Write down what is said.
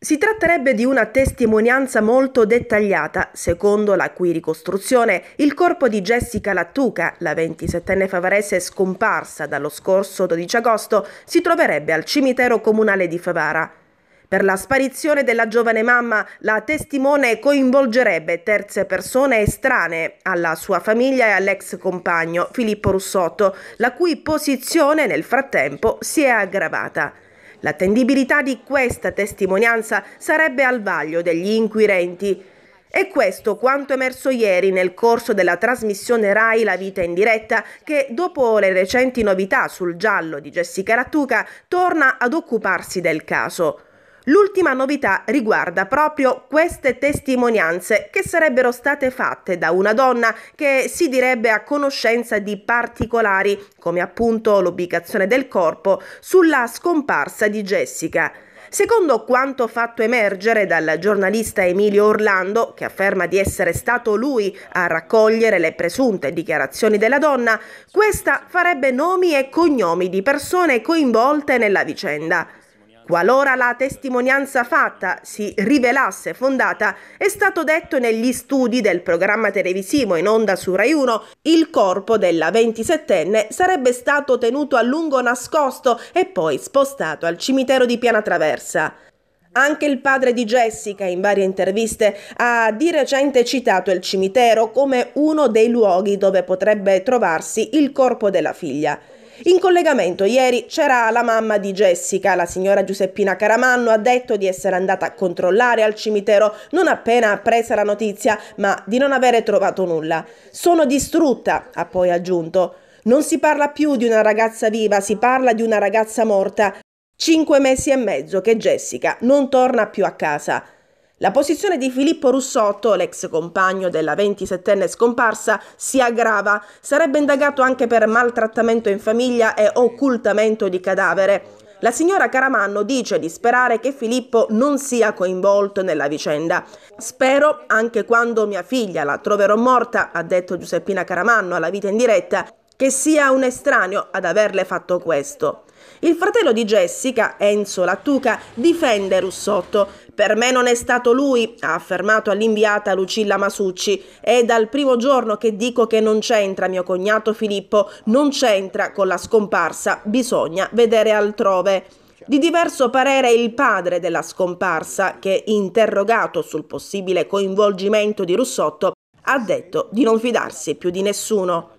Si tratterebbe di una testimonianza molto dettagliata, secondo la cui ricostruzione il corpo di Jessica Lattuca, la 27enne favarese scomparsa dallo scorso 12 agosto, si troverebbe al cimitero comunale di Favara. Per la sparizione della giovane mamma, la testimone coinvolgerebbe terze persone estranee alla sua famiglia e all'ex compagno Filippo Russotto, la cui posizione nel frattempo si è aggravata. L'attendibilità di questa testimonianza sarebbe al vaglio degli inquirenti. E questo quanto emerso ieri nel corso della trasmissione RAI La Vita in diretta che, dopo le recenti novità sul giallo di Jessica Rattuca, torna ad occuparsi del caso. L'ultima novità riguarda proprio queste testimonianze che sarebbero state fatte da una donna che si direbbe a conoscenza di particolari, come appunto l'ubicazione del corpo, sulla scomparsa di Jessica. Secondo quanto fatto emergere dal giornalista Emilio Orlando, che afferma di essere stato lui a raccogliere le presunte dichiarazioni della donna, questa farebbe nomi e cognomi di persone coinvolte nella vicenda. Qualora la testimonianza fatta si rivelasse fondata, è stato detto negli studi del programma televisivo in onda su Rai 1, il corpo della 27enne sarebbe stato tenuto a lungo nascosto e poi spostato al cimitero di Piana Traversa. Anche il padre di Jessica, in varie interviste, ha di recente citato il cimitero come uno dei luoghi dove potrebbe trovarsi il corpo della figlia. In collegamento ieri c'era la mamma di Jessica, la signora Giuseppina Caramanno, ha detto di essere andata a controllare al cimitero non appena appresa la notizia, ma di non avere trovato nulla. Sono distrutta, ha poi aggiunto. Non si parla più di una ragazza viva, si parla di una ragazza morta. Cinque mesi e mezzo che Jessica non torna più a casa. La posizione di Filippo Russotto, l'ex compagno della 27enne scomparsa, si aggrava. Sarebbe indagato anche per maltrattamento in famiglia e occultamento di cadavere. La signora Caramanno dice di sperare che Filippo non sia coinvolto nella vicenda. Spero, anche quando mia figlia la troverò morta, ha detto Giuseppina Caramanno alla vita in diretta, che sia un estraneo ad averle fatto questo. Il fratello di Jessica, Enzo Lattuca, difende Russotto. Per me non è stato lui, ha affermato all'inviata Lucilla Masucci. È dal primo giorno che dico che non c'entra mio cognato Filippo, non c'entra con la scomparsa, bisogna vedere altrove. Di diverso parere il padre della scomparsa, che interrogato sul possibile coinvolgimento di Russotto, ha detto di non fidarsi più di nessuno.